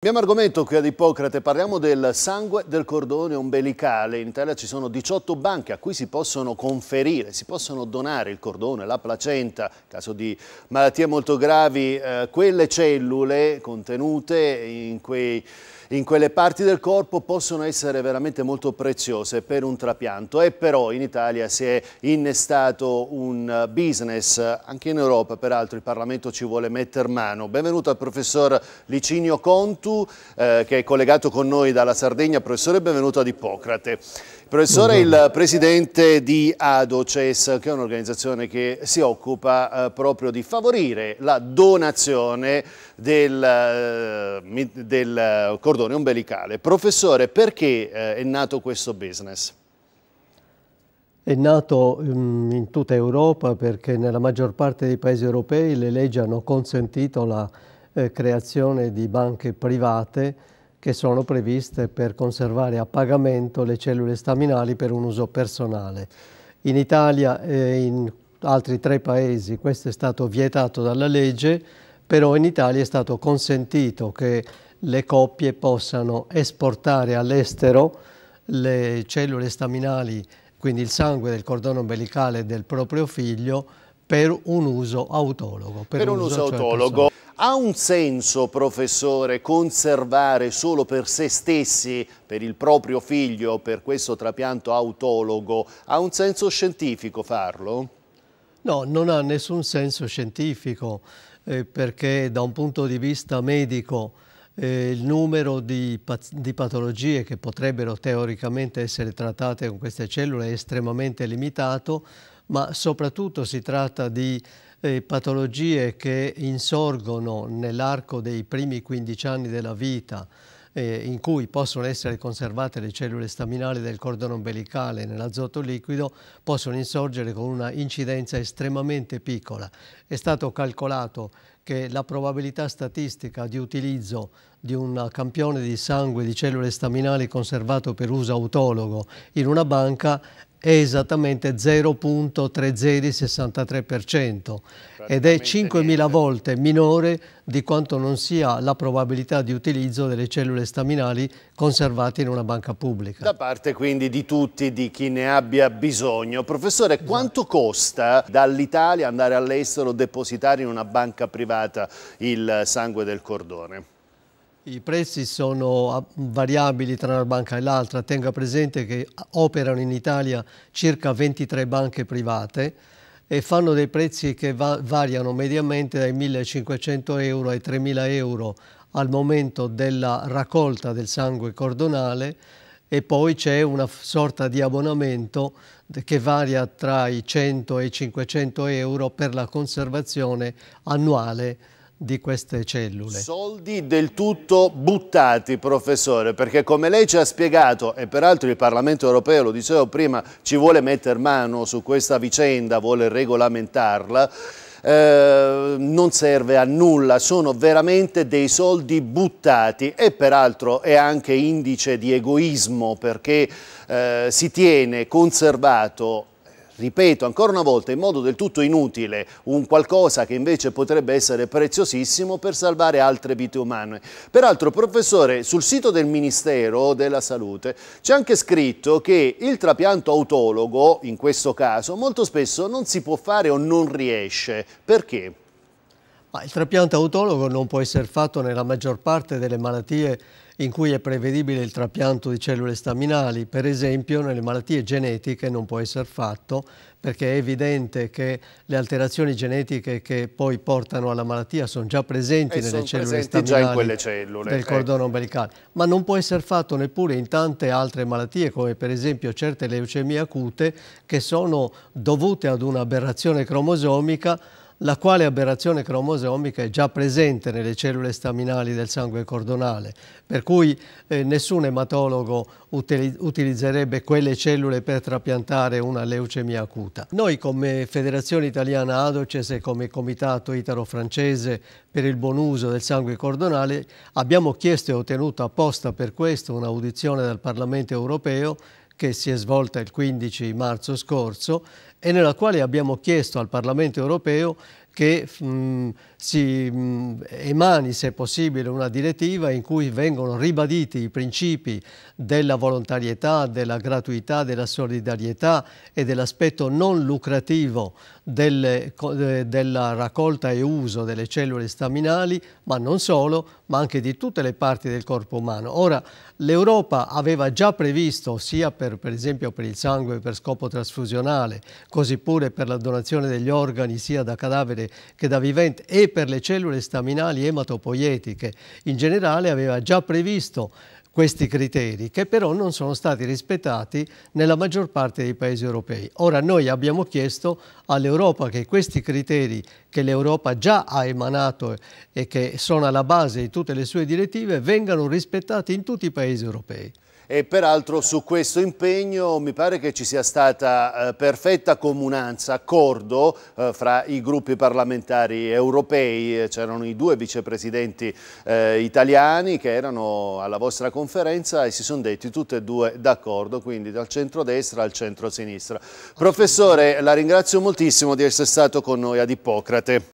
Abbiamo argomento qui ad Ippocrate, parliamo del sangue del cordone ombelicale. In Italia ci sono 18 banche a cui si possono conferire, si possono donare il cordone, la placenta, in caso di malattie molto gravi, eh, quelle cellule contenute in quei in quelle parti del corpo possono essere veramente molto preziose per un trapianto e però in Italia si è innestato un business, anche in Europa peraltro il Parlamento ci vuole mettere mano. Benvenuto al professor Licinio Contu eh, che è collegato con noi dalla Sardegna, professore benvenuto ad Ippocrate. Professore, Buongiorno. il presidente di ADOCES, che è un'organizzazione che si occupa eh, proprio di favorire la donazione del, eh, del eh, cordone ombelicale. Professore, perché eh, è nato questo business? È nato um, in tutta Europa perché nella maggior parte dei paesi europei le leggi hanno consentito la eh, creazione di banche private che sono previste per conservare a pagamento le cellule staminali per un uso personale. In Italia e in altri tre paesi questo è stato vietato dalla legge, però in Italia è stato consentito che le coppie possano esportare all'estero le cellule staminali, quindi il sangue del cordone ombelicale del proprio figlio, per un uso autologo. Per, per un uso, uso cioè autologo. Persone. Ha un senso, professore, conservare solo per se stessi, per il proprio figlio, per questo trapianto autologo? Ha un senso scientifico farlo? No, non ha nessun senso scientifico, eh, perché da un punto di vista medico eh, il numero di, di patologie che potrebbero teoricamente essere trattate con queste cellule è estremamente limitato, ma soprattutto si tratta di eh, patologie che insorgono nell'arco dei primi 15 anni della vita eh, in cui possono essere conservate le cellule staminali del cordone ombelicale nell'azoto liquido possono insorgere con una incidenza estremamente piccola. È stato calcolato che la probabilità statistica di utilizzo di un campione di sangue di cellule staminali conservato per uso autologo in una banca è esattamente 0.3063% ed è 5.000 volte minore di quanto non sia la probabilità di utilizzo delle cellule staminali conservate in una banca pubblica. Da parte quindi di tutti, di chi ne abbia bisogno. Professore, esatto. quanto costa dall'Italia andare all'estero depositare in una banca privata il sangue del cordone? I prezzi sono ah, variabili tra una banca e l'altra. Tenga presente che ah, operano in Italia circa 23 banche private e fanno dei prezzi che va variano mediamente dai 1.500 euro ai 3.000 euro al momento della raccolta del sangue cordonale e poi c'è una sorta di abbonamento che varia tra i 100 e i 500 euro per la conservazione annuale di queste cellule. Soldi del tutto buttati, professore, perché come lei ci ha spiegato, e peraltro il Parlamento europeo, lo dicevo prima, ci vuole mettere mano su questa vicenda, vuole regolamentarla, eh, non serve a nulla, sono veramente dei soldi buttati e peraltro è anche indice di egoismo perché eh, si tiene conservato ripeto ancora una volta, in modo del tutto inutile, un qualcosa che invece potrebbe essere preziosissimo per salvare altre vite umane. Peraltro, professore, sul sito del Ministero della Salute c'è anche scritto che il trapianto autologo, in questo caso, molto spesso non si può fare o non riesce. Perché? Ma il trapianto autologo non può essere fatto nella maggior parte delle malattie in cui è prevedibile il trapianto di cellule staminali, per esempio nelle malattie genetiche non può essere fatto perché è evidente che le alterazioni genetiche che poi portano alla malattia sono già presenti e nelle cellule staminali cellule, del ecco. cordone eh. ombelicale, ma non può essere fatto neppure in tante altre malattie come per esempio certe leucemie acute che sono dovute ad un'aberrazione cromosomica la quale aberrazione cromosomica è già presente nelle cellule staminali del sangue cordonale, per cui eh, nessun ematologo utilizzerebbe quelle cellule per trapiantare una leucemia acuta. Noi come Federazione Italiana Adoces e come Comitato Italo-Francese per il buon uso del sangue cordonale abbiamo chiesto e ottenuto apposta per questo un'audizione dal Parlamento europeo che si è svolta il 15 marzo scorso e nella quale abbiamo chiesto al Parlamento europeo che mh, mm, si mh, mm, emani, se possibile, una direttiva in cui vengono ribaditi i principi della volontarietà, della gratuità, della solidarietà e dell'aspetto non lucrativo delle, eh, della raccolta e uso delle cellule staminali, ma non solo, ma anche di tutte le parti del corpo umano. Ora, l'Europa aveva già previsto, sia per, per esempio per il sangue per scopo trasfusionale, così pure per la donazione degli organi sia da cadavere che da vivente e per le cellule staminali ematopoietiche in generale aveva già previsto questi criteri che però non sono stati rispettati nella maggior parte dei paesi europei. Ora noi abbiamo chiesto all'Europa che questi criteri che l'Europa già ha emanato e che sono alla base di tutte le sue direttive vengano rispettati in tutti i paesi europei e peraltro su questo impegno mi pare che ci sia stata eh, perfetta comunanza, accordo eh, fra i gruppi parlamentari europei, eh, c'erano i due vicepresidenti eh, italiani che erano alla vostra conferenza e si sono detti tutti e due d'accordo, quindi dal centro-destra al centro-sinistra. Professore, la ringrazio moltissimo di essere stato con noi ad Ippocrate.